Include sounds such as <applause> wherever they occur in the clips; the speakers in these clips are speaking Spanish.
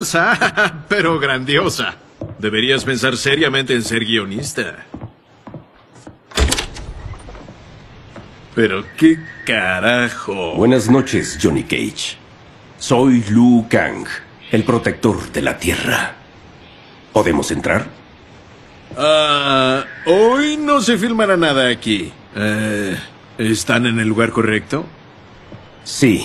<laughs> pero grandiosa. Deberías pensar seriamente en ser guionista. Pero qué carajo. Buenas noches, Johnny Cage. Soy Liu Kang, el protector de la Tierra. ¿Podemos entrar? Ah, hoy no se filmará nada aquí. Eh, ¿Están en el lugar correcto? Sí.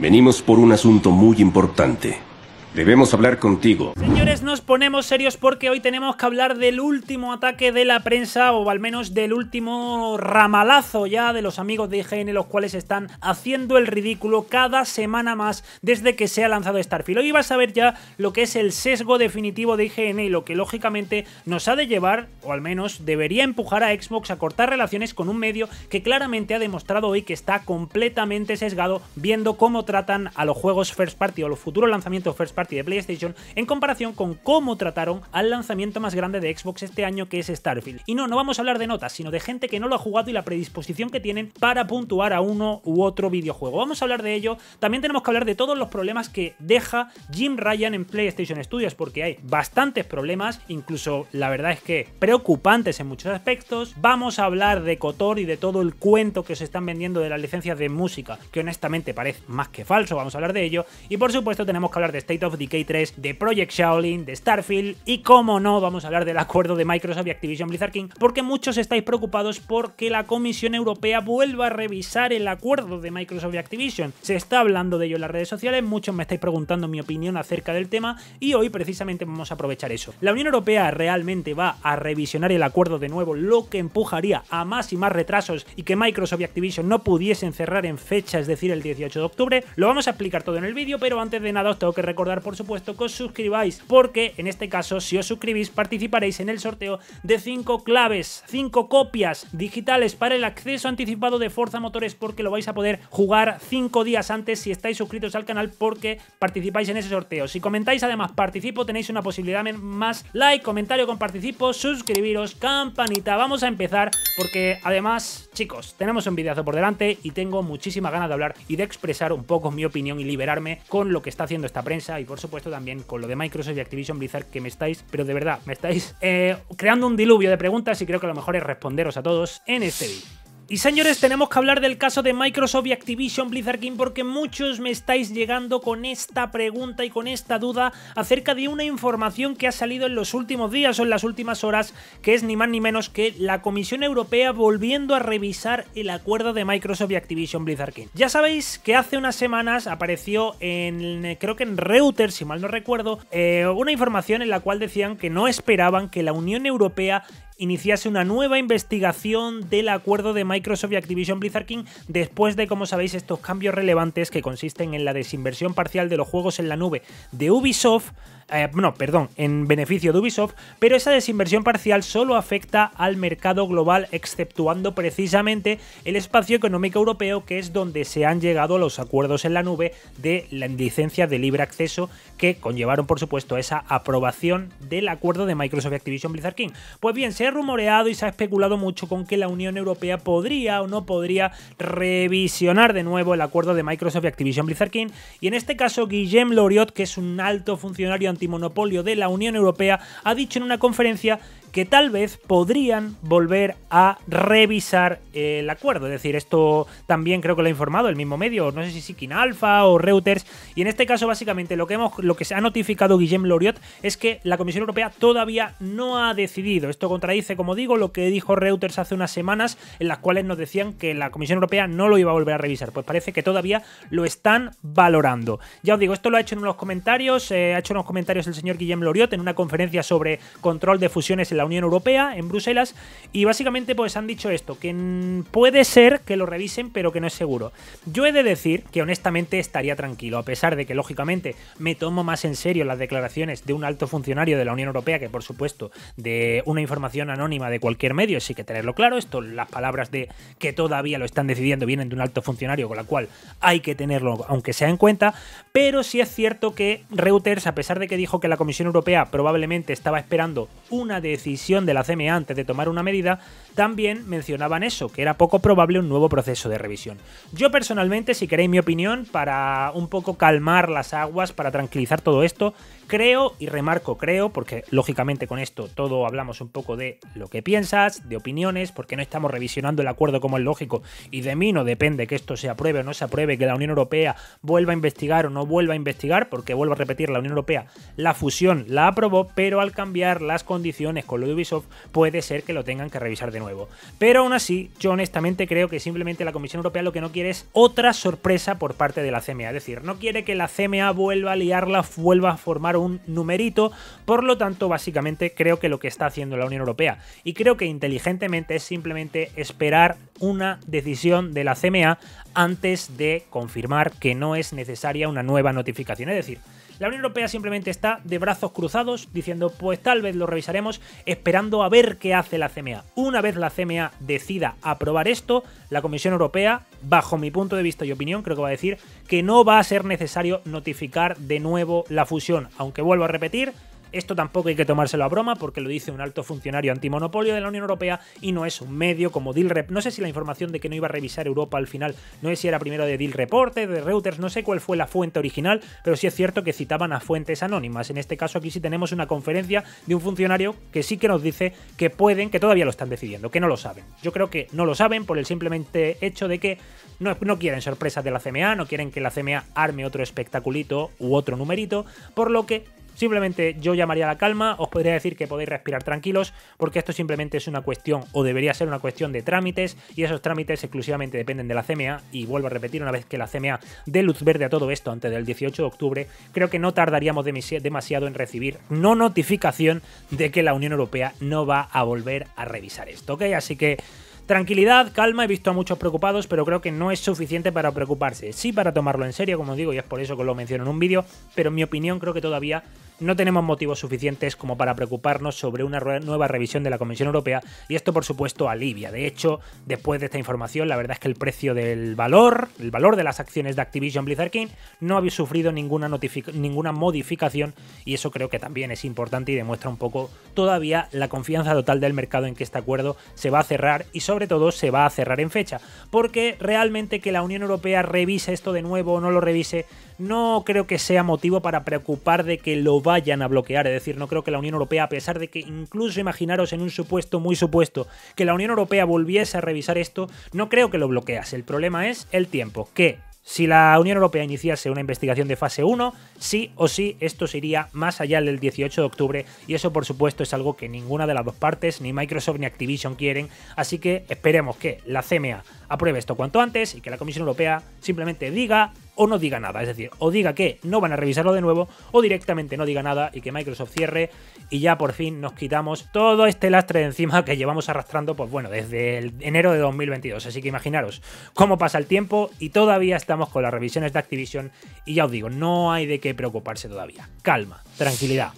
Venimos por un asunto muy importante. Debemos hablar contigo. Señores, nos ponemos serios porque hoy tenemos que hablar del último ataque de la prensa o al menos del último ramalazo ya de los amigos de IGN los cuales están haciendo el ridículo cada semana más desde que se ha lanzado Starfield. Hoy vas a ver ya lo que es el sesgo definitivo de IGN y lo que lógicamente nos ha de llevar o al menos debería empujar a Xbox a cortar relaciones con un medio que claramente ha demostrado hoy que está completamente sesgado viendo cómo tratan a los juegos first party o los futuros lanzamientos first party Party de PlayStation en comparación con cómo trataron al lanzamiento más grande de Xbox este año que es Starfield. Y no, no vamos a hablar de notas, sino de gente que no lo ha jugado y la predisposición que tienen para puntuar a uno u otro videojuego. Vamos a hablar de ello. También tenemos que hablar de todos los problemas que deja Jim Ryan en PlayStation Studios, porque hay bastantes problemas, incluso la verdad es que preocupantes en muchos aspectos. Vamos a hablar de Cotor y de todo el cuento que se están vendiendo de las licencias de música, que honestamente parece más que falso, vamos a hablar de ello. Y por supuesto tenemos que hablar de State of de Decay 3, de Project Shaolin, de Starfield y como no vamos a hablar del acuerdo de Microsoft y Activision Blizzard King porque muchos estáis preocupados porque la Comisión Europea vuelva a revisar el acuerdo de Microsoft y Activision. Se está hablando de ello en las redes sociales, muchos me estáis preguntando mi opinión acerca del tema y hoy precisamente vamos a aprovechar eso. La Unión Europea realmente va a revisionar el acuerdo de nuevo, lo que empujaría a más y más retrasos y que Microsoft y Activision no pudiesen cerrar en fecha, es decir, el 18 de octubre. Lo vamos a explicar todo en el vídeo, pero antes de nada os tengo que recordar por supuesto, que os suscribáis, porque en este caso, si os suscribís, participaréis en el sorteo de 5 claves, 5 copias digitales para el acceso anticipado de Forza Motores, porque lo vais a poder jugar 5 días antes si estáis suscritos al canal, porque participáis en ese sorteo. Si comentáis, además, participo, tenéis una posibilidad más. Like, comentario con participo, suscribiros, campanita. Vamos a empezar, porque además, chicos, tenemos un videazo por delante y tengo muchísima ganas de hablar y de expresar un poco mi opinión y liberarme con lo que está haciendo esta prensa por supuesto también con lo de Microsoft y Activision Blizzard que me estáis, pero de verdad, me estáis eh, creando un diluvio de preguntas y creo que lo mejor es responderos a todos en este vídeo. Y señores, tenemos que hablar del caso de Microsoft y Activision Blizzard King porque muchos me estáis llegando con esta pregunta y con esta duda acerca de una información que ha salido en los últimos días o en las últimas horas, que es ni más ni menos que la Comisión Europea volviendo a revisar el acuerdo de Microsoft y Activision Blizzard King. Ya sabéis que hace unas semanas apareció en, creo que en Reuters, si mal no recuerdo, eh, una información en la cual decían que no esperaban que la Unión Europea iniciase una nueva investigación del acuerdo de Microsoft y Activision Blizzard King después de, como sabéis, estos cambios relevantes que consisten en la desinversión parcial de los juegos en la nube de Ubisoft eh, no, perdón, en beneficio de Ubisoft, pero esa desinversión parcial solo afecta al mercado global, exceptuando precisamente el espacio económico europeo, que es donde se han llegado los acuerdos en la nube de la licencia de libre acceso que conllevaron, por supuesto, a esa aprobación del acuerdo de Microsoft y Activision Blizzard King. Pues bien, se ha rumoreado y se ha especulado mucho con que la Unión Europea podría o no podría revisionar de nuevo el acuerdo de Microsoft y Activision Blizzard King, y en este caso Guillem Loriot, que es un alto funcionario monopolio de la Unión Europea, ha dicho en una conferencia que tal vez podrían volver a revisar el acuerdo. Es decir, esto también creo que lo ha informado el mismo medio, no sé si Sikin Alpha o Reuters. Y en este caso, básicamente, lo que, hemos, lo que se ha notificado Guillem Loriot es que la Comisión Europea todavía no ha decidido. Esto contradice, como digo, lo que dijo Reuters hace unas semanas, en las cuales nos decían que la Comisión Europea no lo iba a volver a revisar. Pues parece que todavía lo están valorando. Ya os digo, esto lo ha hecho en unos comentarios, eh, ha hecho unos comentarios el señor Guillem Loriot en una conferencia sobre control de fusiones en la Unión Europea, en Bruselas, y básicamente pues han dicho esto, que puede ser que lo revisen, pero que no es seguro. Yo he de decir que honestamente estaría tranquilo, a pesar de que lógicamente me tomo más en serio las declaraciones de un alto funcionario de la Unión Europea que por supuesto de una información anónima de cualquier medio, sí que tenerlo claro, esto las palabras de que todavía lo están decidiendo vienen de un alto funcionario con la cual hay que tenerlo aunque sea en cuenta, pero sí es cierto que Reuters, a pesar de que dijo que la Comisión Europea probablemente estaba esperando una decisión de la CME antes de tomar una medida, también mencionaban eso, que era poco probable un nuevo proceso de revisión. Yo personalmente, si queréis mi opinión, para un poco calmar las aguas, para tranquilizar todo esto, creo y remarco creo, porque lógicamente con esto todo hablamos un poco de lo que piensas, de opiniones, porque no estamos revisionando el acuerdo como es lógico y de mí no depende que esto se apruebe o no se apruebe, que la Unión Europea vuelva a investigar o no vuelva a investigar, porque vuelvo a repetir, la Unión Europea la fusión la aprobó, pero al cambiar las condiciones con lo de Ubisoft, puede ser que lo tengan que revisar de nuevo. Pero aún así, yo honestamente creo que simplemente la Comisión Europea lo que no quiere es otra sorpresa por parte de la CMA. Es decir, no quiere que la CMA vuelva a liarla, vuelva a formar un numerito. Por lo tanto, básicamente creo que lo que está haciendo la Unión Europea y creo que inteligentemente es simplemente esperar una decisión de la CMA antes de confirmar que no es necesaria una nueva notificación. Es decir, la Unión Europea simplemente está de brazos cruzados diciendo pues tal vez lo revisaremos esperando a ver qué hace la CMA. Una vez la CMA decida aprobar esto, la Comisión Europea, bajo mi punto de vista y opinión, creo que va a decir que no va a ser necesario notificar de nuevo la fusión, aunque vuelvo a repetir, esto tampoco hay que tomárselo a broma porque lo dice un alto funcionario antimonopolio de la Unión Europea y no es un medio como Dealrep. No sé si la información de que no iba a revisar Europa al final, no sé si era primero de Deal Reporte, de Reuters, no sé cuál fue la fuente original, pero sí es cierto que citaban a fuentes anónimas. En este caso aquí sí tenemos una conferencia de un funcionario que sí que nos dice que pueden, que todavía lo están decidiendo, que no lo saben. Yo creo que no lo saben por el simplemente hecho de que no, no quieren sorpresas de la CMA, no quieren que la CMA arme otro espectaculito u otro numerito, por lo que Simplemente yo llamaría a la calma, os podría decir que podéis respirar tranquilos, porque esto simplemente es una cuestión, o debería ser una cuestión de trámites, y esos trámites exclusivamente dependen de la CMA, y vuelvo a repetir, una vez que la CMA dé luz verde a todo esto antes del 18 de octubre, creo que no tardaríamos demasiado en recibir no notificación de que la Unión Europea no va a volver a revisar esto, ¿ok? Así que... Tranquilidad, calma, he visto a muchos preocupados, pero creo que no es suficiente para preocuparse. Sí para tomarlo en serio, como os digo, y es por eso que lo menciono en un vídeo, pero en mi opinión creo que todavía no tenemos motivos suficientes como para preocuparnos sobre una nueva revisión de la Comisión Europea y esto por supuesto alivia. De hecho, después de esta información, la verdad es que el precio del valor, el valor de las acciones de Activision Blizzard King no había sufrido ninguna, ninguna modificación y eso creo que también es importante y demuestra un poco todavía la confianza total del mercado en que este acuerdo se va a cerrar y sobre todo se va a cerrar en fecha. Porque realmente que la Unión Europea revise esto de nuevo o no lo revise, no creo que sea motivo para preocupar de que lo va vayan a bloquear. Es decir, no creo que la Unión Europea, a pesar de que incluso imaginaros en un supuesto muy supuesto que la Unión Europea volviese a revisar esto, no creo que lo bloquease. El problema es el tiempo, que si la Unión Europea iniciase una investigación de fase 1, sí o sí esto sería iría más allá del 18 de octubre y eso por supuesto es algo que ninguna de las dos partes, ni Microsoft ni Activision quieren, así que esperemos que la CMA apruebe esto cuanto antes y que la Comisión Europea simplemente diga o no diga nada. Es decir, o diga que no van a revisarlo de nuevo o directamente no diga nada y que Microsoft cierre y ya por fin nos quitamos todo este lastre de encima que llevamos arrastrando, pues bueno, desde el enero de 2022. Así que imaginaros cómo pasa el tiempo y todavía estamos con las revisiones de Activision y ya os digo, no hay de qué preocuparse todavía. Calma, tranquilidad.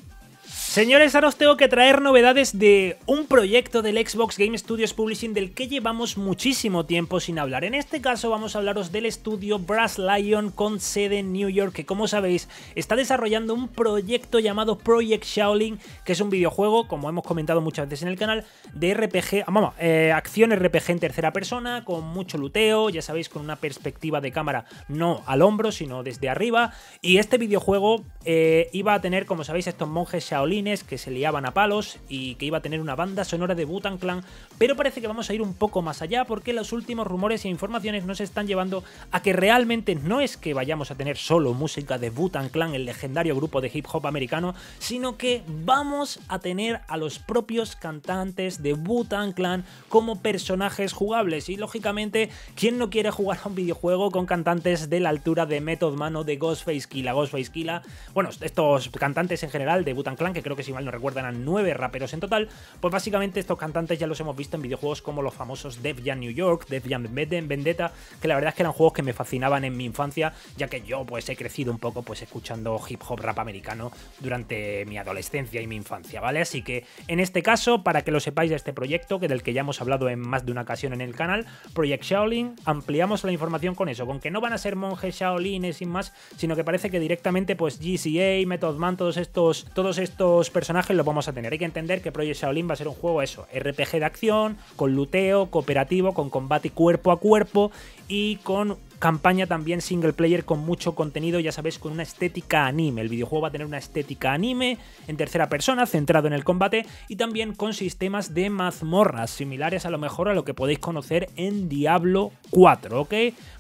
Señores, ahora os tengo que traer novedades de un proyecto del Xbox Game Studios Publishing del que llevamos muchísimo tiempo sin hablar. En este caso vamos a hablaros del estudio Brass Lion con sede en New York, que como sabéis está desarrollando un proyecto llamado Project Shaolin, que es un videojuego, como hemos comentado muchas veces en el canal, de RPG, ah, vamos, eh, acción RPG en tercera persona, con mucho luteo, ya sabéis, con una perspectiva de cámara no al hombro, sino desde arriba. Y este videojuego eh, iba a tener, como sabéis, estos monjes Shaolin que se liaban a palos y que iba a tener una banda sonora de Butan Clan, pero parece que vamos a ir un poco más allá porque los últimos rumores e informaciones nos están llevando a que realmente no es que vayamos a tener solo música de Butan Clan, el legendario grupo de hip hop americano, sino que vamos a tener a los propios cantantes de Butan Clan como personajes jugables y lógicamente, ¿quién no quiere jugar a un videojuego con cantantes de la altura de Method Man o de Ghostface Killa? Ghostface Killa, bueno, estos cantantes en general de Butan Clan que creo que si mal no recuerdan eran nueve raperos en total, pues básicamente estos cantantes ya los hemos visto en videojuegos como los famosos Def Jam New York, Def Jam Vendetta, que la verdad es que eran juegos que me fascinaban en mi infancia, ya que yo pues he crecido un poco pues escuchando hip hop rap americano durante mi adolescencia y mi infancia, ¿vale? Así que en este caso, para que lo sepáis de este proyecto, que del que ya hemos hablado en más de una ocasión en el canal, Project Shaolin, ampliamos la información con eso, con que no van a ser monjes Shaolines sin más, sino que parece que directamente pues GCA, Method Man, todos estos, todos estos personajes los vamos a tener. Hay que entender que Project Shaolin va a ser un juego eso, RPG de acción, con luteo, cooperativo, con combate cuerpo a cuerpo y con campaña también single player con mucho contenido, ya sabéis, con una estética anime. El videojuego va a tener una estética anime en tercera persona, centrado en el combate, y también con sistemas de mazmorras, similares a lo mejor a lo que podéis conocer en Diablo 4, ¿ok?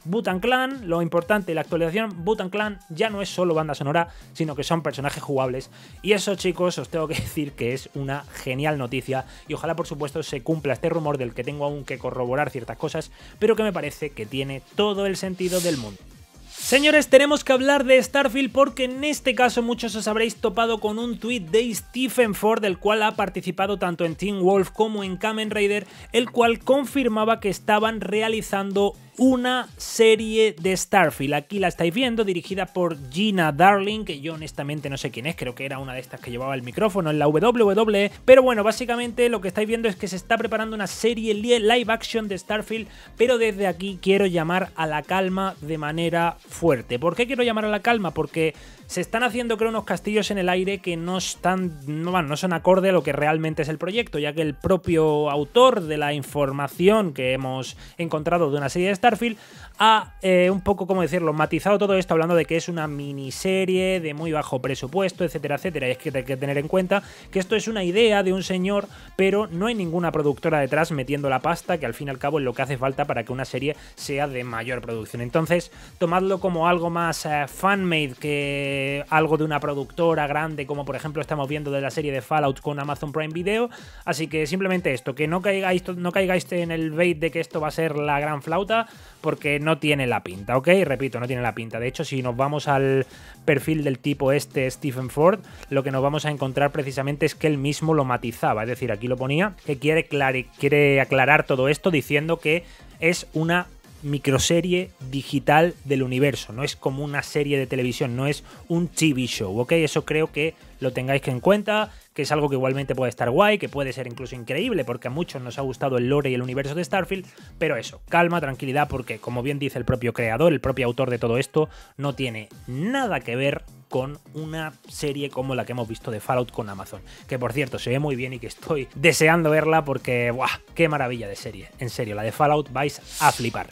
Butan Clan, lo importante, la actualización, Butan Clan ya no es solo banda sonora, sino que son personajes jugables. Y eso, chicos, os tengo que <laughs> decir que es una genial noticia, y ojalá, por supuesto, se cumpla este rumor del que tengo aún que corroborar ciertas cosas, pero que me parece que tiene todo el sentido del mundo. Señores, tenemos que hablar de Starfield porque en este caso muchos os habréis topado con un tweet de Stephen Ford, el cual ha participado tanto en Team Wolf como en Kamen Raider, el cual confirmaba que estaban realizando una serie de Starfield. Aquí la estáis viendo, dirigida por Gina Darling, que yo honestamente no sé quién es, creo que era una de estas que llevaba el micrófono en la WWE. Pero bueno, básicamente lo que estáis viendo es que se está preparando una serie live action de Starfield, pero desde aquí quiero llamar a la calma de manera fuerte. ¿Por qué quiero llamar a la calma? Porque se están haciendo, creo, unos castillos en el aire que no están. No, bueno, no son acorde a lo que realmente es el proyecto, ya que el propio autor de la información que hemos encontrado de una serie de Starfield ha eh, un poco, como decirlo, matizado todo esto hablando de que es una miniserie de muy bajo presupuesto, etcétera, etcétera. Y es que hay que tener en cuenta que esto es una idea de un señor, pero no hay ninguna productora detrás metiendo la pasta, que al fin y al cabo es lo que hace falta para que una serie sea de mayor producción. Entonces, tomadlo como algo más eh, fan made que eh, algo de una productora grande, como por ejemplo estamos viendo de la serie de Fallout con Amazon Prime Video. Así que simplemente esto, que no caigáis, no en el bait de que esto va a ser la gran flauta, porque no tiene la pinta, ¿ok? Repito, no tiene la pinta. De hecho, si nos vamos al perfil del tipo este, Stephen Ford, lo que nos vamos a encontrar precisamente es que él mismo lo matizaba. Es decir, aquí lo ponía, que quiere, quiere aclarar todo esto diciendo que es una microserie digital del universo, no es como una serie de televisión, no es un TV show, ¿ok? Eso creo que lo tengáis que en cuenta, que es algo que igualmente puede estar guay, que puede ser incluso increíble, porque a muchos nos ha gustado el lore y el universo de Starfield, pero eso, calma, tranquilidad, porque como bien dice el propio creador, el propio autor de todo esto, no tiene nada que ver con una serie como la que hemos visto de Fallout con Amazon, que por cierto se ve muy bien y que estoy <laughs> deseando verla porque, guau ¡Qué maravilla de serie! En serio, la de Fallout vais a flipar.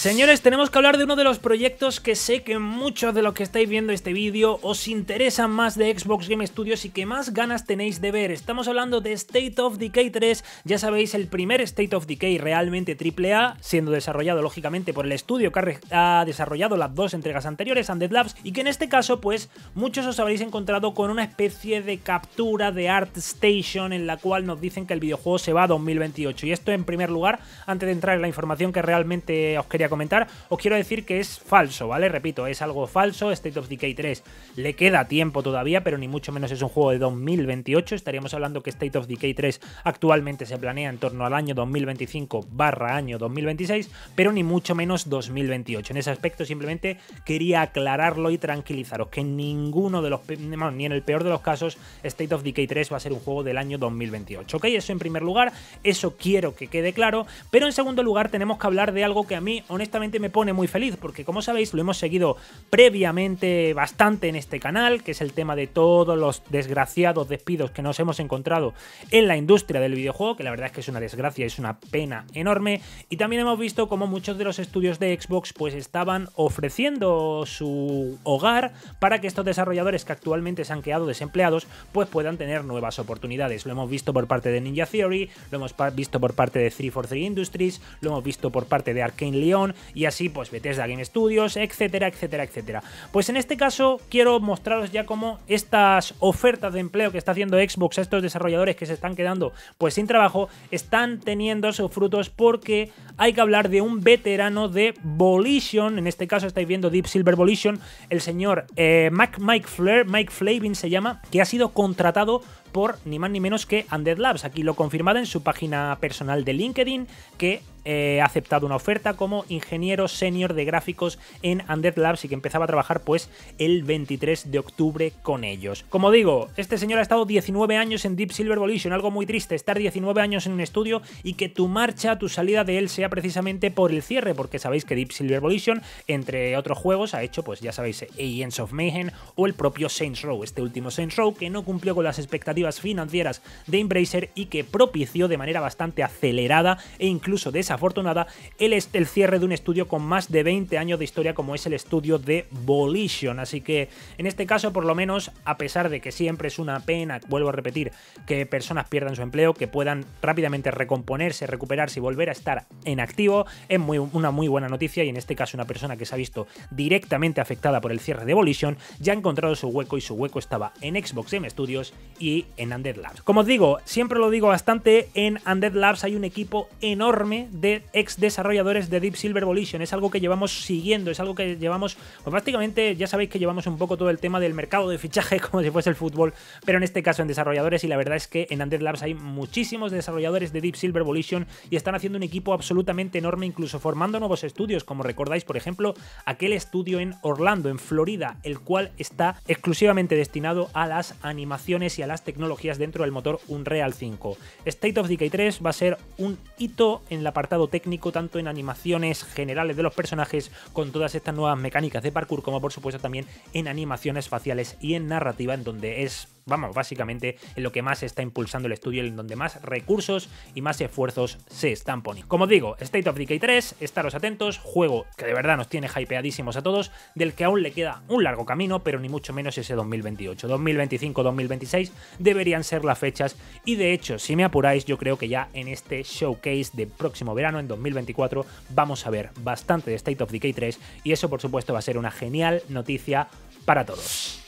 Señores, tenemos que hablar de uno de los proyectos que sé que muchos de los que estáis viendo este vídeo os interesan más de Xbox Game Studios y que más ganas tenéis de ver. Estamos hablando de State of Decay 3, ya sabéis, el primer State of Decay realmente AAA, siendo desarrollado lógicamente por el estudio que ha desarrollado las dos entregas anteriores, Undead Labs, y que en este caso, pues, muchos os habréis encontrado con una especie de captura de Art Station en la cual nos dicen que el videojuego se va a 2028. Y esto en primer lugar, antes de entrar en la información que realmente os quería comentar, os quiero decir que es falso, ¿vale? Repito, es algo falso. State of Decay 3 le queda tiempo todavía, pero ni mucho menos es un juego de 2028. Estaríamos hablando que State of Decay 3 actualmente se planea en torno al año 2025 barra año 2026, pero ni mucho menos 2028. En ese aspecto simplemente quería aclararlo y tranquilizaros que ninguno de los, ni en el peor de los casos, State of Decay 3 va a ser un juego del año 2028. ¿Ok? Eso en primer lugar, eso quiero que quede claro, pero en segundo lugar tenemos que hablar de algo que a mí honestamente me pone muy feliz, porque como sabéis lo hemos seguido previamente bastante en este canal, que es el tema de todos los desgraciados despidos que nos hemos encontrado en la industria del videojuego, que la verdad es que es una desgracia, es una pena enorme, y también hemos visto como muchos de los estudios de Xbox pues estaban ofreciendo su hogar para que estos desarrolladores que actualmente se han quedado desempleados pues puedan tener nuevas oportunidades. Lo hemos visto por parte de Ninja Theory, lo hemos visto por parte de 343 Industries, lo hemos visto por parte de Arkane Leon, y así pues Bethesda Game Studios, etcétera, etcétera, etcétera. Pues en este caso quiero mostraros ya cómo estas ofertas de empleo que está haciendo Xbox a estos desarrolladores que se están quedando pues sin trabajo están teniendo sus frutos porque hay que hablar de un veterano de Volition, en este caso estáis viendo Deep Silver Volition, el señor eh, Mac Mike Flair, Mike Flavin se llama, que ha sido contratado por ni más ni menos que Undead Labs. Aquí lo confirmado en su página personal de LinkedIn que eh, aceptado una oferta como ingeniero senior de gráficos en Undead Labs y que empezaba a trabajar pues el 23 de octubre con ellos. Como digo, este señor ha estado 19 años en Deep Silver Volition, algo muy triste, estar 19 años en un estudio y que tu marcha, tu salida de él sea precisamente por el cierre, porque sabéis que Deep Silver Volition, entre otros juegos, ha hecho pues ya sabéis, Agents of Mayhem o el propio Saints Row, este último Saints Row que no cumplió con las expectativas financieras de Embracer y que propició de manera bastante acelerada e incluso de afortunada, el, el cierre de un estudio con más de 20 años de historia como es el estudio de Volition. Así que en este caso, por lo menos, a pesar de que siempre es una pena, vuelvo a repetir, que personas pierdan su empleo, que puedan rápidamente recomponerse, recuperarse y volver a estar en activo, es muy, una muy buena noticia y en este caso una persona que se ha visto directamente afectada por el cierre de Volition ya ha encontrado su hueco y su hueco estaba en Xbox Game Studios y en Undead Labs. Como os digo, siempre lo digo bastante, en Undead Labs hay un equipo enorme de ex desarrolladores de Deep Silver Volition. Es algo que llevamos siguiendo, es algo que llevamos, pues prácticamente ya sabéis que llevamos un poco todo el tema del mercado de fichaje <laughs> como si fuese el fútbol, pero en este caso en desarrolladores y la verdad es que en Undead Labs hay muchísimos desarrolladores de Deep Silver Volition y están haciendo un equipo absolutamente enorme, incluso formando nuevos estudios, como recordáis, por ejemplo, aquel estudio en Orlando, en Florida, el cual está exclusivamente destinado a las animaciones y a las tecnologías dentro del motor Unreal 5. State of Decay 3 va a ser un hito en la partida técnico, tanto en animaciones generales de los personajes, con todas estas nuevas mecánicas de parkour, como por supuesto también en animaciones faciales y en narrativa, en donde es vamos, básicamente en lo que más está impulsando el estudio, en donde más recursos y más esfuerzos se están poniendo. Como digo, State of Decay 3, estaros atentos, juego que de verdad nos tiene hypeadísimos a todos, del que aún le queda un largo camino, pero ni mucho menos ese 2028. 2025, 2026 deberían ser las fechas y de hecho, si me apuráis, yo creo que ya en este showcase de próximo verano, en 2024, vamos a ver bastante de State of Decay 3 y eso por supuesto va a ser una genial noticia para todos.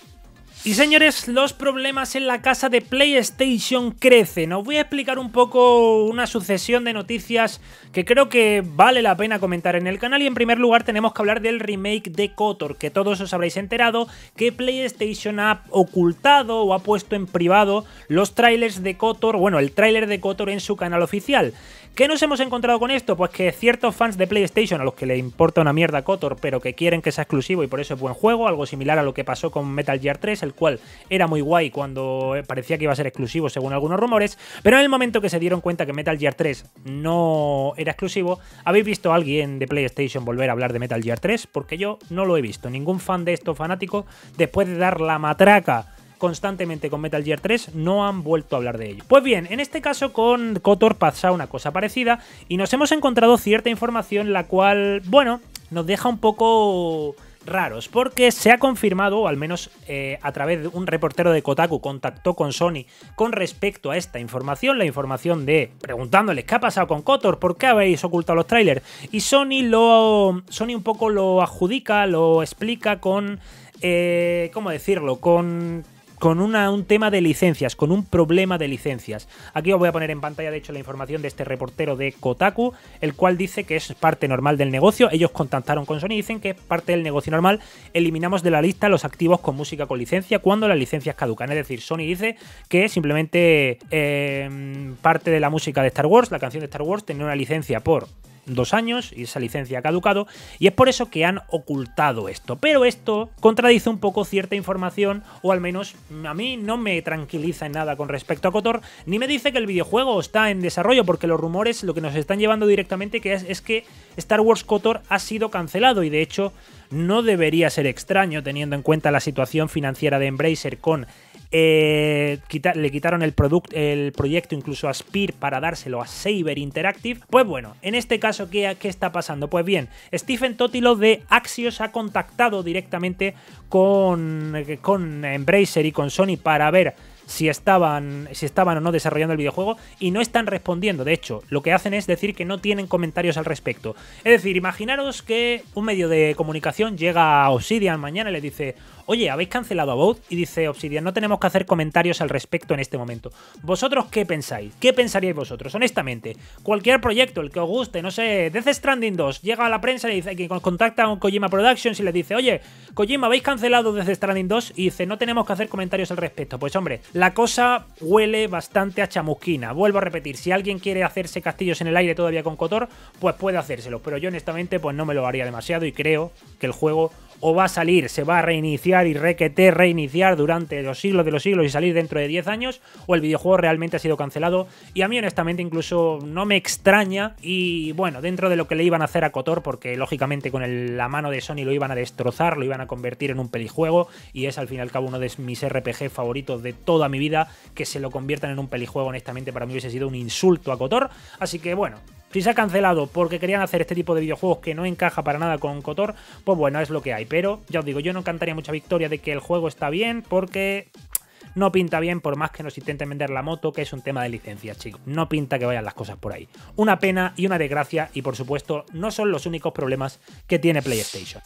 Y señores, los problemas en la casa de PlayStation crecen. Os voy a explicar un poco una sucesión de noticias que creo que vale la pena comentar en el canal. Y en primer lugar tenemos que hablar del remake de Kotor, que todos os habréis enterado que PlayStation ha ocultado o ha puesto en privado los trailers de Kotor, bueno, el tráiler de Kotor en su canal oficial. ¿Qué nos hemos encontrado con esto? Pues que ciertos fans de PlayStation, a los que le importa una mierda Kotor, pero que quieren que sea exclusivo y por eso es buen juego, algo similar a lo que pasó con Metal Gear 3, el cual era muy guay cuando eh, parecía que iba a ser exclusivo según algunos rumores, pero en el momento que se dieron cuenta que Metal Gear 3 no era exclusivo, ¿habéis visto a alguien de PlayStation volver a hablar de Metal Gear 3? Porque yo no lo he visto, ningún fan de esto fanático, después de dar la matraca constantemente con Metal Gear 3, no han vuelto a hablar de ello. Pues bien, en este caso con Kotor pasa una cosa parecida y nos hemos encontrado cierta información la cual, bueno, nos deja un poco raros, porque se ha confirmado, o al menos eh, a través de un reportero de Kotaku contactó con Sony con respecto a esta información, la información de preguntándoles qué ha pasado con Kotor, por qué habéis ocultado los trailers, y Sony lo, Sony un poco lo adjudica, lo explica con, eh, ¿cómo decirlo? Con con un tema de licencias, con un problema de licencias. Aquí os voy a poner en pantalla, de hecho, la información de este reportero de Kotaku, el cual dice que es parte normal del negocio. Ellos contactaron con Sony y dicen que es parte del negocio normal. Eliminamos de la lista los activos con música con licencia cuando las licencias caducan. Es decir, Sony dice que simplemente eh, parte de la música de Star Wars, la canción de Star Wars, tenía una licencia por dos años y esa licencia ha caducado y es por eso que han ocultado esto. Pero esto contradice un poco cierta información o al menos a mí no me tranquiliza en nada con respecto a Cotor ni me dice que el videojuego está en desarrollo porque los rumores lo que nos están llevando directamente que es, es que Star Wars Cotor ha sido cancelado y de hecho no debería ser extraño teniendo en cuenta la situación financiera de Embracer con eh, le quitaron el, el proyecto incluso a Spear para dárselo a Saber Interactive. Pues bueno, en este caso, ¿qué, qué está pasando? Pues bien, Stephen Totilo de Axios ha contactado directamente con, con Embracer y con Sony para ver si estaban, si estaban o no desarrollando el videojuego y no están respondiendo. De hecho, lo que hacen es decir que no tienen comentarios al respecto. Es decir, imaginaros que un medio de comunicación llega a Obsidian mañana y le dice, Oye, habéis cancelado a Boat y dice Obsidian, no tenemos que hacer comentarios al respecto en este momento. ¿Vosotros qué pensáis? ¿Qué pensaríais vosotros? Honestamente, cualquier proyecto, el que os guste, no sé, Death Stranding 2, llega a la prensa y dice que contacta a Kojima Productions y les dice, oye, Kojima, habéis cancelado Death Stranding 2 y dice, no tenemos que hacer comentarios al respecto. Pues hombre, la cosa huele bastante a chamusquina. Vuelvo a repetir, si alguien quiere hacerse castillos en el aire todavía con Cotor, pues puede hacérselo, pero yo honestamente pues no me lo haría demasiado y creo que el juego o va a salir, se va a reiniciar y requete, reiniciar durante los siglos de los siglos y salir dentro de 10 años, o el videojuego realmente ha sido cancelado. Y a mí honestamente incluso no me extraña y bueno, dentro de lo que le iban a hacer a Cotor, porque lógicamente con la mano de Sony lo iban a destrozar, lo iban a convertir en un pelijuego y es al fin y al cabo uno de mis RPG favoritos de toda mi vida, que se lo conviertan en un pelijuego honestamente para mí hubiese sido un insulto a Cotor. Así que bueno, si se ha cancelado porque querían hacer este tipo de videojuegos que no encaja para nada con Cotor, pues bueno, es lo que hay. Pero ya os digo, yo no encantaría mucha victoria de que el juego está bien porque no pinta bien por más que nos intenten vender la moto, que es un tema de licencias, chicos. No pinta que vayan las cosas por ahí. Una pena y una desgracia y por supuesto no son los únicos problemas que tiene PlayStation.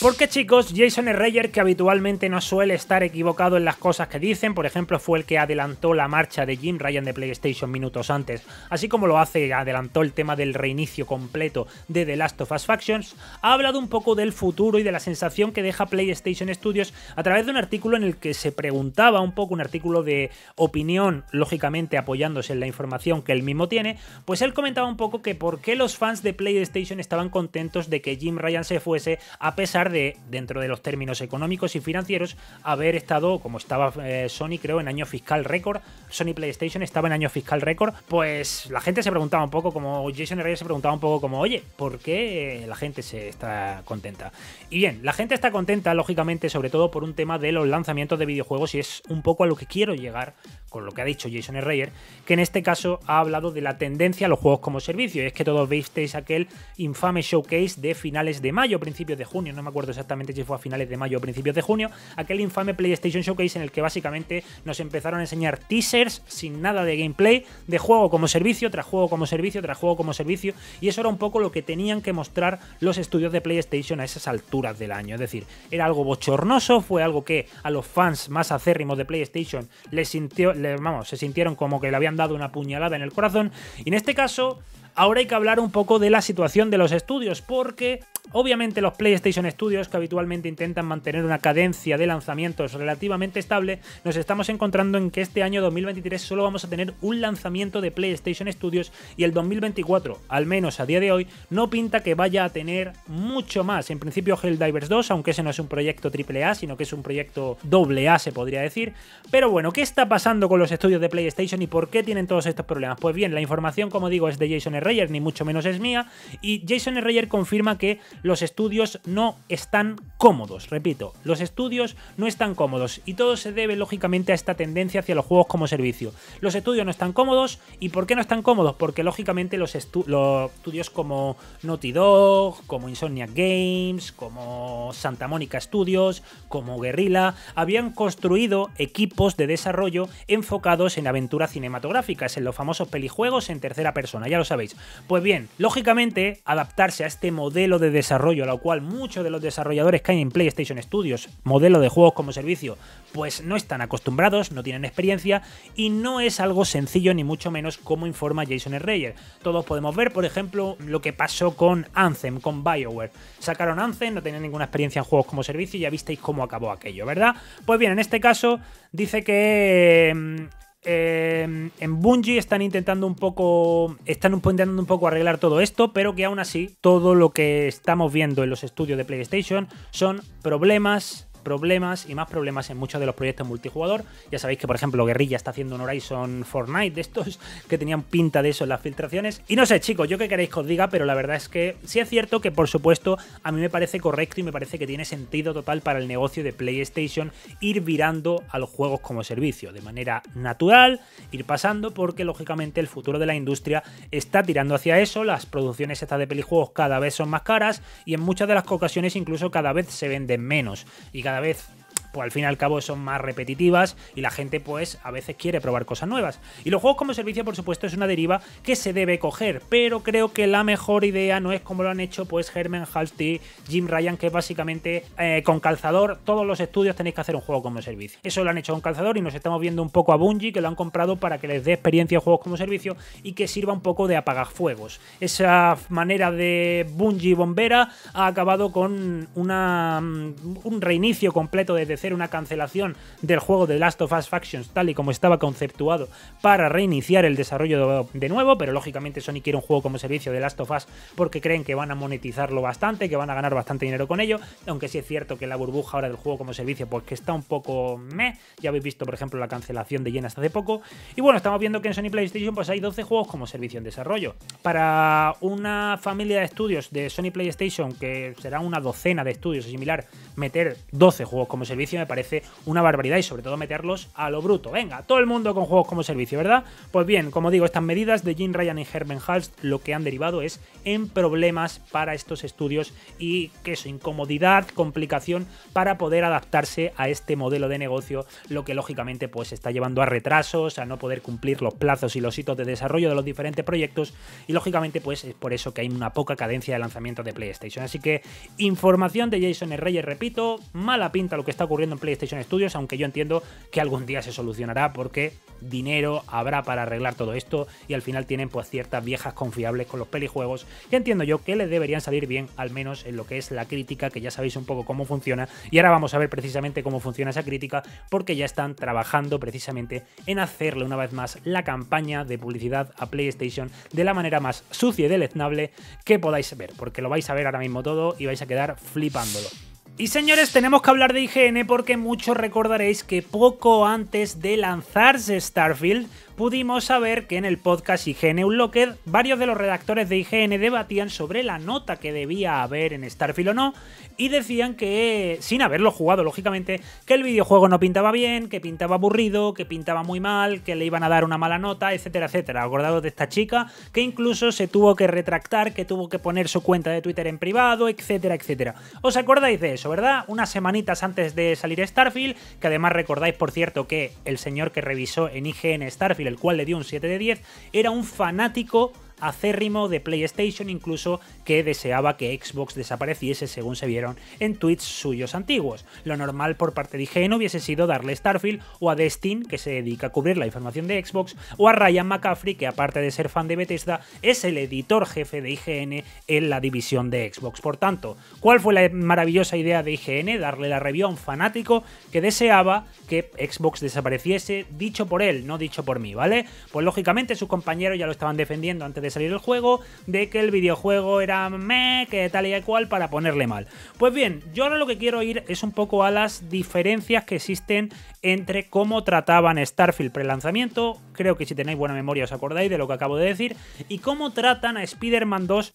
Porque chicos, Jason Reyer, que habitualmente no suele estar equivocado en las cosas que dicen, por ejemplo fue el que adelantó la marcha de Jim Ryan de PlayStation minutos antes, así como lo hace, adelantó el tema del reinicio completo de The Last of Us Factions, ha hablado un poco del futuro y de la sensación que deja PlayStation Studios a través de un artículo en el que se preguntaba un poco, un artículo de opinión, lógicamente apoyándose en la información que él mismo tiene, pues él comentaba un poco que por qué los fans de PlayStation estaban contentos de que Jim Ryan se fuese a pesar dentro de los términos económicos y financieros, haber estado, como estaba eh, Sony, creo, en año fiscal récord, Sony PlayStation estaba en año fiscal récord, pues la gente se preguntaba un poco, como Jason Herrera se preguntaba un poco como, oye, ¿por qué eh, la gente se está contenta? Y bien, la gente está contenta, lógicamente, sobre todo por un tema de los lanzamientos de videojuegos y es un poco a lo que quiero llegar con lo que ha dicho Jason Herrera, que en este caso ha hablado de la tendencia a los juegos como servicio. es que todos visteis aquel infame showcase de finales de mayo, principios de junio, no me acuerdo exactamente si fue a finales de mayo o principios de junio, aquel infame PlayStation Showcase en el que básicamente nos empezaron a enseñar teasers sin nada de gameplay, de juego como servicio, tras juego como servicio, tras juego como servicio, y eso era un poco lo que tenían que mostrar los estudios de PlayStation a esas alturas del año. Es decir, era algo bochornoso, fue algo que a los fans más acérrimos de PlayStation les sintió, vamos, se sintieron como que le habían dado una puñalada en el corazón, y en este caso Ahora hay que hablar un poco de la situación de los estudios, porque obviamente los PlayStation Studios, que habitualmente intentan mantener una cadencia de lanzamientos relativamente estable, nos estamos encontrando en que este año 2023 solo vamos a tener un lanzamiento de PlayStation Studios y el 2024, al menos a día de hoy, no pinta que vaya a tener mucho más. En principio Helldivers 2, aunque ese no es un proyecto AAA, sino que es un proyecto AA se podría decir. Pero bueno, ¿qué está pasando con los estudios de PlayStation y por qué tienen todos estos problemas? Pues bien, la información, como digo, es de Jason Reyer, ni mucho menos es mía, y Jason Reyer confirma que los estudios no están cómodos, repito, los estudios no están cómodos, y todo se debe lógicamente a esta tendencia hacia los juegos como servicio. Los estudios no están cómodos, ¿y por qué no están cómodos? Porque lógicamente los, estudios como Naughty Dog, como Insomnia Games, como Santa Mónica Studios, como Guerrilla, habían construido equipos de desarrollo enfocados en aventuras cinematográficas, en los famosos pelijuegos en tercera persona, ya lo sabéis. Pues bien, lógicamente, adaptarse a este modelo de desarrollo, a lo cual muchos de los desarrolladores que hay en PlayStation Studios, modelo de juegos como servicio, pues no están acostumbrados, no tienen experiencia y no es algo sencillo ni mucho menos como informa Jason Reyer. Todos podemos ver, por ejemplo, lo que pasó con Anthem, con BioWare. Sacaron Anthem, no tenían ninguna experiencia en juegos como servicio y ya visteis cómo acabó aquello, ¿verdad? Pues bien, en este caso dice que mm, Em, en Bungie están intentando un poco. Están intentando un poco arreglar todo esto, pero que aún así, todo lo que estamos viendo en los estudios de PlayStation son problemas problemas y más problemas en muchos de los proyectos multijugador. Ya sabéis que, por ejemplo, Guerrilla está haciendo un Horizon Fortnite de estos <laughs> que tenían pinta de eso en las filtraciones. Y no sé, chicos, yo que queréis que os diga, pero la verdad es que sí es cierto que, por supuesto, a mí me parece correcto y me parece que tiene sentido total para el negocio de PlayStation ir virando a los juegos como servicio, de manera natural, ir pasando, porque lógicamente el futuro de la industria está tirando hacia eso, las producciones estas de pelijuegos cada vez son más caras y en muchas de las ocasiones incluso cada vez se venden menos. Y cada vez pues al fin y al cabo son más repetitivas y la gente pues a veces quiere probar cosas nuevas. Y los juegos como servicio, por supuesto, es una deriva que se debe coger, pero creo que la mejor idea no es como lo han hecho pues Herman Halty, Jim Ryan, que básicamente eh, con calzador todos los estudios tenéis que hacer un juego como servicio. Eso lo han hecho con calzador y nos estamos viendo un poco a Bungie, que lo han comprado para que les dé experiencia a juegos como servicio y que sirva un poco de apagar fuegos, Esa manera de Bungie bombera ha acabado con una, mm, un reinicio completo desde una cancelación del juego de Last of Us Factions tal y como estaba conceptuado para reiniciar el desarrollo de nuevo, pero lógicamente Sony quiere un juego como servicio de Last of Us porque creen que van a monetizarlo bastante, que van a ganar bastante dinero con ello, aunque sí es cierto que la burbuja ahora del juego como servicio pues que está un poco meh, ya habéis visto por ejemplo la cancelación de Yen hasta hace poco, y bueno, estamos viendo que en Sony PlayStation pues hay 12 juegos como servicio en desarrollo. Para una familia de estudios de Sony PlayStation, que será una docena de estudios o similar, meter 12 juegos como servicio me parece una barbaridad y sobre todo meterlos a lo bruto. Venga, todo el mundo con juegos como servicio, ¿verdad? Pues bien, como digo, estas medidas de Jim Ryan y Herman Hals lo que han derivado es en problemas para estos estudios y que eso, incomodidad, complicación para poder adaptarse a este modelo de negocio, lo que lógicamente pues está llevando a retrasos, a no poder cumplir los plazos y los hitos de desarrollo de los diferentes proyectos y lógicamente pues es por eso que hay una poca cadencia de lanzamiento de PlayStation. Así que información de Jason Reyes, repito, mala pinta lo que está ocurriendo en PlayStation Studios, aunque yo entiendo que algún día se solucionará porque dinero habrá para arreglar todo esto y al final tienen pues ciertas viejas confiables con los pelijuegos y entiendo yo que les deberían salir bien, al menos en lo que es la crítica, que ya sabéis un poco cómo funciona y ahora vamos a ver precisamente cómo funciona esa crítica porque ya están trabajando precisamente en hacerle una vez más la campaña de publicidad a PlayStation de la manera más sucia y deleznable que podáis ver, porque lo vais a ver ahora mismo todo y vais a quedar flipándolo. Y señores, tenemos que hablar de IGN porque muchos recordaréis que poco antes de lanzarse Starfield pudimos saber que en el podcast IGN Unlocked varios de los redactores de IGN debatían sobre la nota que debía haber en Starfield o no y decían que, sin haberlo jugado lógicamente, que el videojuego no pintaba bien, que pintaba aburrido, que pintaba muy mal, que le iban a dar una mala nota, etcétera, etcétera. Acordados de esta chica que incluso se tuvo que retractar, que tuvo que poner su cuenta de Twitter en privado, etcétera, etcétera. ¿Os acordáis de eso, verdad? Unas semanitas antes de salir Starfield, que además recordáis, por cierto, que el señor que revisó en IGN Starfield el cual le dio un 7 de 10, era un fanático acérrimo de PlayStation, incluso que deseaba que Xbox desapareciese según se vieron en tweets suyos antiguos. Lo normal por parte de IGN hubiese sido darle Starfield o a Destin, que se dedica a cubrir la información de Xbox, o a Ryan McCaffrey, que aparte de ser fan de Bethesda, es el editor jefe de IGN en la división de Xbox. Por tanto, ¿cuál fue la maravillosa idea de IGN? Darle la review a un fanático que deseaba que Xbox desapareciese, dicho por él, no dicho por mí, ¿vale? Pues lógicamente sus compañeros ya lo estaban defendiendo antes de salir el juego, de que el videojuego era meh, que tal y cual para ponerle mal. Pues bien, yo ahora lo que quiero ir es un poco a las diferencias que existen entre cómo trataban Starfield pre-lanzamiento, creo que si tenéis buena memoria os acordáis de lo que acabo de decir, y cómo tratan a Spider-Man 2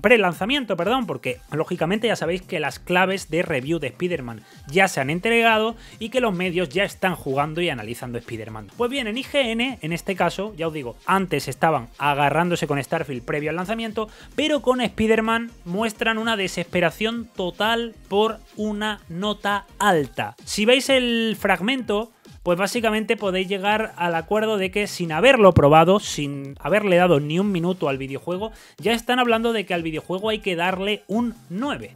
pre-lanzamiento, perdón, porque lógicamente ya sabéis que las claves de review de Spider-Man ya se han entregado y que los medios ya están jugando y analizando Spider-Man. Pues bien, en IGN, en este caso, ya os digo, antes estaban agarrándose con Starfield previo al lanzamiento, pero con Spider-Man muestran una desesperación total por una nota alta. Si veis el fragmento, pues básicamente podéis llegar al acuerdo de que sin haberlo probado, sin haberle dado ni un minuto al videojuego, ya están hablando de que al videojuego hay que darle un 9.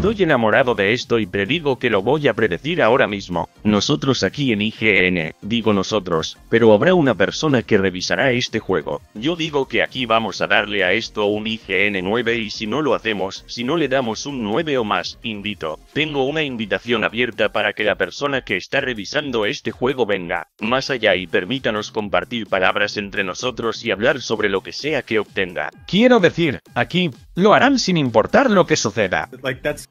Estoy enamorado de esto y predigo que lo voy a predecir ahora mismo. Nosotros aquí en IGN, digo nosotros, pero habrá una persona que revisará este juego. Yo digo que aquí vamos a darle a esto un IGN 9 y si no lo hacemos, si no le damos un 9 o más, invito. Tengo una invitación abierta para que la persona que está revisando este juego venga más allá y permítanos compartir palabras entre nosotros y hablar sobre lo que sea que obtenga. Quiero decir, aquí, lo harán sin importar lo que suceda.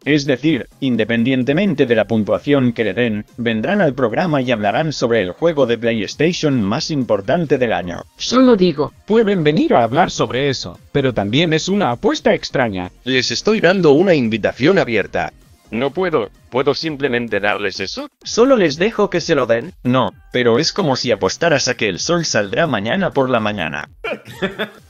Es decir, independientemente de la puntuación que le den, vendrán al programa y hablarán sobre el juego de PlayStation más importante del año. Solo digo, pueden venir a hablar sobre eso, pero también es una apuesta extraña. Les estoy dando una invitación abierta. No puedo, ¿puedo simplemente darles eso? Solo les dejo que se lo den. No, pero es como si apostaras a que el sol saldrá mañana por la mañana.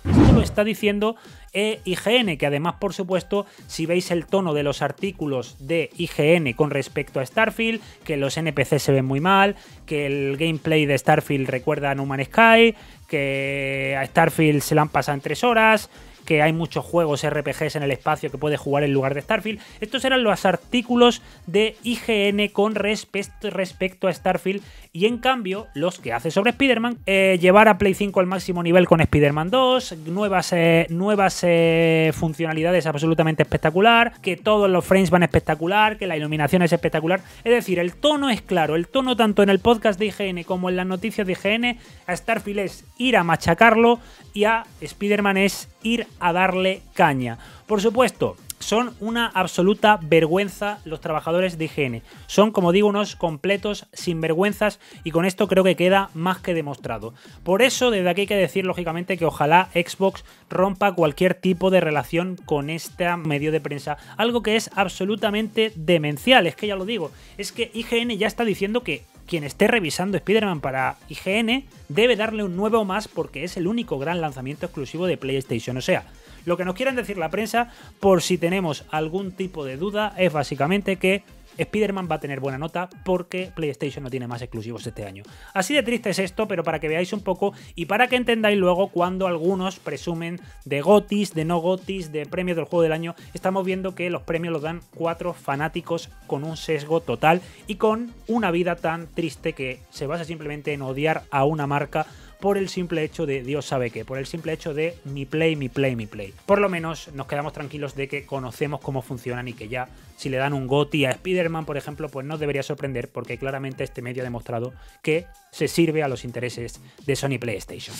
<laughs> lo está diciendo e IGN, que además, por supuesto, si veis el tono de los artículos de IGN con respecto a Starfield, que los NPC se ven muy mal, que el gameplay de Starfield recuerda a No Man's Sky, que a Starfield se la han pasado tres horas, que hay muchos juegos RPGs en el espacio que puede jugar en lugar de Starfield. Estos eran los artículos de IGN con respecto a Starfield y en cambio los que hace sobre Spider-Man, eh, llevar a Play 5 al máximo nivel con Spider-Man 2, nuevas, eh, nuevas eh, funcionalidades absolutamente espectacular, que todos los frames van espectacular, que la iluminación es espectacular. Es decir, el tono es claro, el tono tanto en el podcast de IGN como en las noticias de IGN, a Starfield es ir a machacarlo y a Spider-Man es ir a darle caña. Por supuesto, son una absoluta vergüenza los trabajadores de IGN. Son, como digo, unos completos sinvergüenzas y con esto creo que queda más que demostrado. Por eso, desde aquí hay que decir, lógicamente, que ojalá Xbox rompa cualquier tipo de relación con este medio de prensa. Algo que es absolutamente demencial, es que ya lo digo. Es que IGN ya está diciendo que quien esté revisando Spider-Man para IGN debe darle un nuevo más porque es el único gran lanzamiento exclusivo de PlayStation. O sea, lo que nos quieran decir la prensa, por si tenemos algún tipo de duda, es básicamente que Spider-Man va a tener buena nota porque PlayStation no tiene más exclusivos este año. Así de triste es esto, pero para que veáis un poco y para que entendáis luego cuando algunos presumen de gotis, de no gotis, de premios del juego del año, estamos viendo que los premios los dan cuatro fanáticos con un sesgo total y con una vida tan triste que se basa simplemente en odiar a una marca por el simple hecho de Dios sabe qué, por el simple hecho de mi play, mi play, mi play. Por lo menos nos quedamos tranquilos de que conocemos cómo funcionan y que ya si le dan un goti a Spider-Man, por ejemplo, pues no debería sorprender porque claramente este medio ha demostrado que se sirve a los intereses de Sony PlayStation.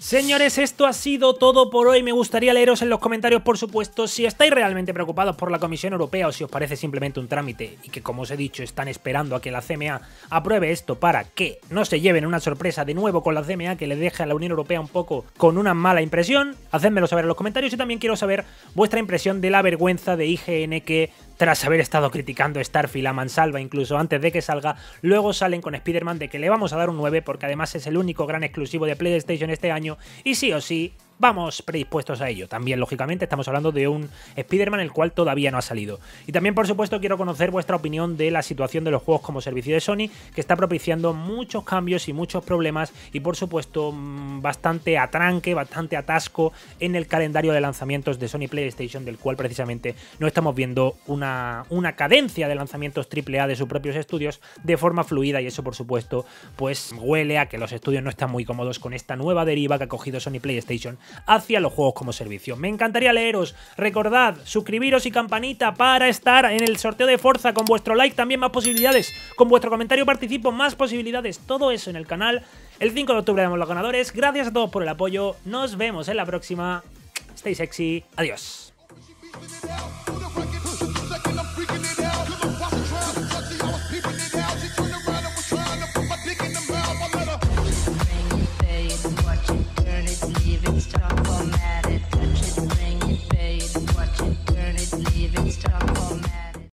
Señores, esto ha sido todo por hoy. Me gustaría leeros en los comentarios, por supuesto, si estáis realmente preocupados por la Comisión Europea o si os parece simplemente un trámite y que, como os he dicho, están esperando a que la CMA apruebe esto para que no se lleven una sorpresa de nuevo con la CMA que le deje a la Unión Europea un poco con una mala impresión. Hacedmelo saber en los comentarios y también quiero saber vuestra impresión de la vergüenza de IGN que tras haber estado criticando Starfield a mansalva incluso antes de que salga, luego salen con Spider-Man de que le vamos a dar un 9 porque además es el único gran exclusivo de PlayStation este año y sí o sí vamos predispuestos a ello. También, lógicamente, estamos hablando de un Spider-Man el cual todavía no ha salido. Y también, por supuesto, quiero conocer vuestra opinión de la situación de los juegos como servicio de Sony, que está propiciando muchos cambios y muchos problemas y, por supuesto, mm, bastante atranque, bastante atasco en el calendario de lanzamientos de Sony PlayStation, del cual precisamente no estamos viendo una, una cadencia de lanzamientos AAA de sus propios estudios de forma fluida y eso, por supuesto, pues huele a que los estudios no están muy cómodos con esta nueva deriva que ha cogido Sony PlayStation hacia los juegos como servicio. Me encantaría leeros. Recordad, suscribiros y campanita para estar en el sorteo de fuerza Con vuestro like también más posibilidades. Con vuestro comentario participo más posibilidades. Todo eso en el canal. El 5 de octubre damos los ganadores. Gracias a todos por el apoyo. Nos vemos en la próxima. Stay sexy. Adiós.